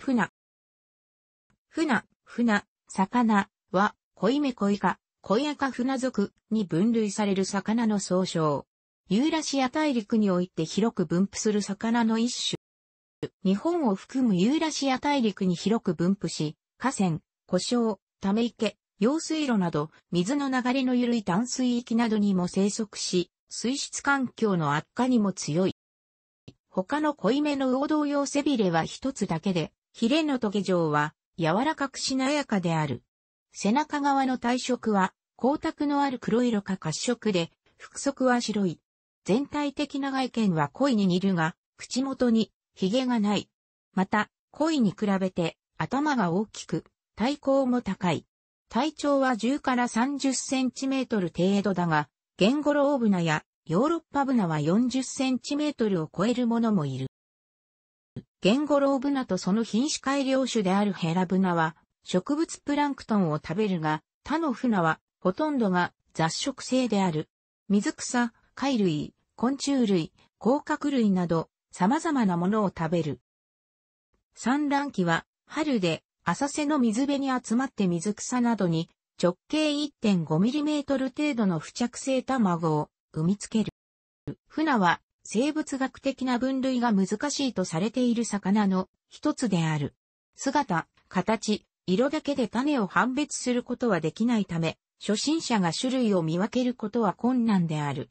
船。船、船、な、ふな、魚は、恋目恋が、恋赤船族に分類される魚の総称。ユーラシア大陸において広く分布する魚の一種。日本を含むユーラシア大陸に広く分布し、河川、湖沼、ため池、用水路など、水の流れの緩い淡水域などにも生息し、水質環境の悪化にも強い。他の濃いめの魚同様背びれは一つだけで、ヒレのトゲ状は柔らかくしなやかである。背中側の体色は光沢のある黒色か褐色で、腹側は白い。全体的な外見はいに似るが、口元に髭がない。また、いに比べて頭が大きく、体高も高い。体長は10から30センチメートル程度だが、ゲンゴロウブナやヨーロッパブナは40センチメートルを超えるものもいる。ゲンゴロウブナとその品種改良種であるヘラブナは、植物プランクトンを食べるが、他のフナは、ほとんどが雑食性である。水草、貝類、昆虫類、甲殻類など、様々なものを食べる。産卵期は、春で、浅瀬の水辺に集まって水草などに、直径 1.5mm 程度の付着性卵を産みつける。フナは生物学的な分類が難しいとされている魚の一つである。姿、形、色だけで種を判別することはできないため、初心者が種類を見分けることは困難である。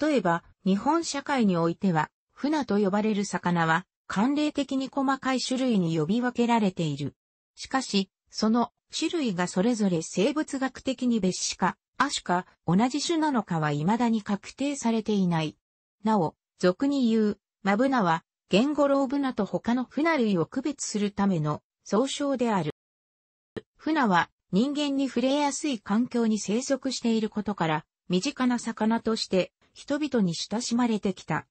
例えば、日本社会においては、船と呼ばれる魚は、慣例的に細かい種類に呼び分けられている。しかし、その種類がそれぞれ生物学的に別種か、亜種か、同じ種なのかは未だに確定されていない。なお、俗に言う、マブナは、言語ロウブナと他のフナ類を区別するための総称である。フナは人間に触れやすい環境に生息していることから、身近な魚として人々に親しまれてきた。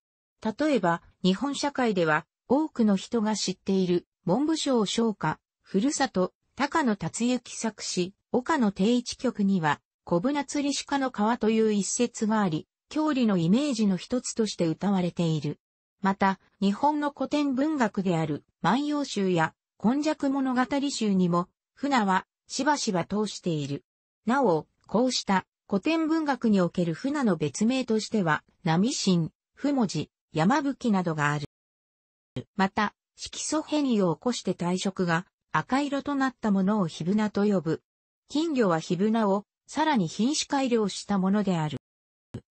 例えば、日本社会では多くの人が知っている文部省昇華、ふるさと、高野達之作詞、岡野定一曲には、小舟釣り鹿の川という一節があり、郷里のイメージの一つとして歌われている。また、日本の古典文学である万葉集や今弱物語集にも、船はしばしば通している。なお、こうした古典文学における船の別名としては、波神、不文字、山吹などがある。また、色素変異を起こして退色が赤色となったものを火船と呼ぶ。金魚は火船をさらに品種改良したものである。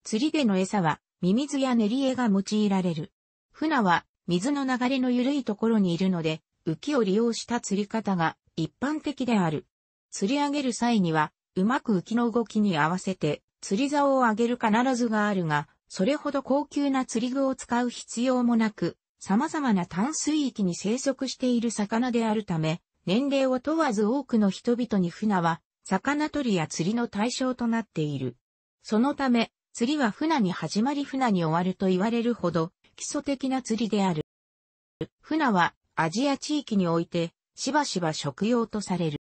釣りでの餌は、ミミズや練りエが用いられる。船は、水の流れの緩いところにいるので、浮きを利用した釣り方が一般的である。釣り上げる際には、うまく浮きの動きに合わせて、釣り竿を上げる必ずがあるが、それほど高級な釣り具を使う必要もなく、様々な淡水域に生息している魚であるため、年齢を問わず多くの人々に船は、魚取りや釣りの対象となっている。そのため、釣りは船に始まり船に終わると言われるほど基礎的な釣りである。船はアジア地域においてしばしば食用とされる。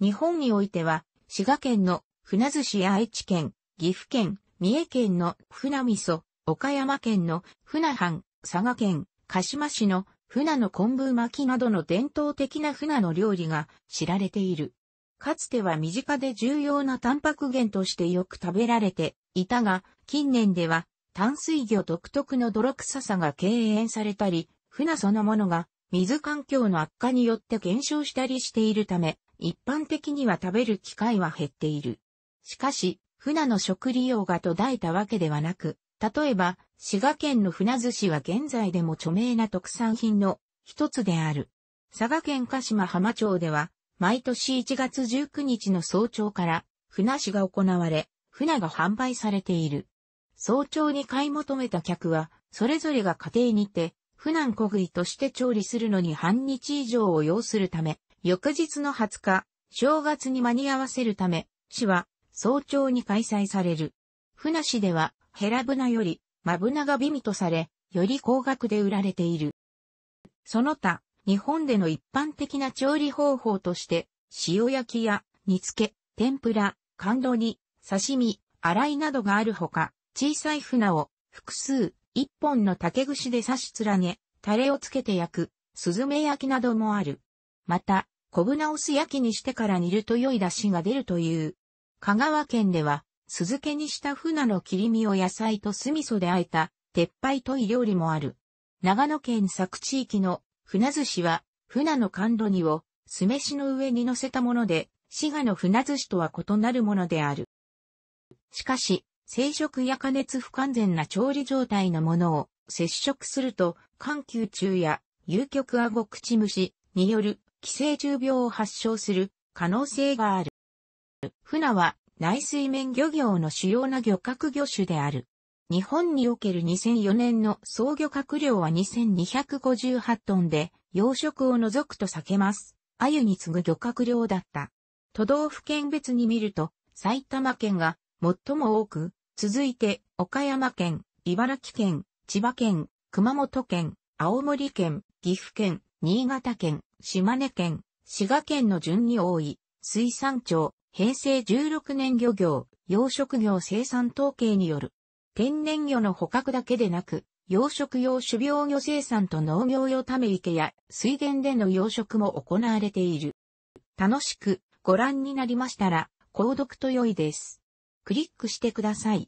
日本においては滋賀県の船寿司や愛知県、岐阜県、三重県の船味噌、岡山県の船藩、佐賀県、鹿島市の船の昆布巻きなどの伝統的な船の料理が知られている。かつては身近で重要なタンパク源としてよく食べられていたが、近年では淡水魚独特の泥臭さが敬遠されたり、船そのものが水環境の悪化によって減少したりしているため、一般的には食べる機会は減っている。しかし、船の食利用が途絶えたわけではなく、例えば、滋賀県の船寿司は現在でも著名な特産品の一つである。佐賀県鹿島浜町では、毎年1月19日の早朝から、船市が行われ、船が販売されている。早朝に買い求めた客は、それぞれが家庭にて、船小食いとして調理するのに半日以上を要するため、翌日の20日、正月に間に合わせるため、市は早朝に開催される。船市では、ヘラブナより、マブナが美味とされ、より高額で売られている。その他、日本での一般的な調理方法として、塩焼きや煮付け、天ぷら、甘露煮、刺身、洗いなどがあるほか、小さい船を複数一本の竹串で刺し連ね、タレをつけて焼く、スズメ焼きなどもある。また、昆布直す焼きにしてから煮ると良い出汁が出るという。香川県では、酢漬けにした船の切り身を野菜と酢味噌で和えた、鉄板とい料理もある。長野県佐久地域の船寿司は、船の甘露煮を酢飯の上に乗せたもので、滋賀の船寿司とは異なるものである。しかし、生食や加熱不完全な調理状態のものを接触すると、緩急中や有極顎口虫による寄生虫病を発症する可能性がある。船は内水面漁業の主要な漁獲魚種である。日本における2004年の総漁獲量は2258トンで、養殖を除くと避けます。鮎に次ぐ漁獲量だった。都道府県別に見ると、埼玉県が最も多く、続いて岡山県、茨城県、千葉県、熊本県、青森県、岐阜県、新潟県、島根県、滋賀県の順に多い、水産庁、平成16年漁業、養殖業生産統計による天然魚の捕獲だけでなく、養殖用種苗魚生産と農業用ため池や水源での養殖も行われている。楽しくご覧になりましたら、購読と良いです。クリックしてください。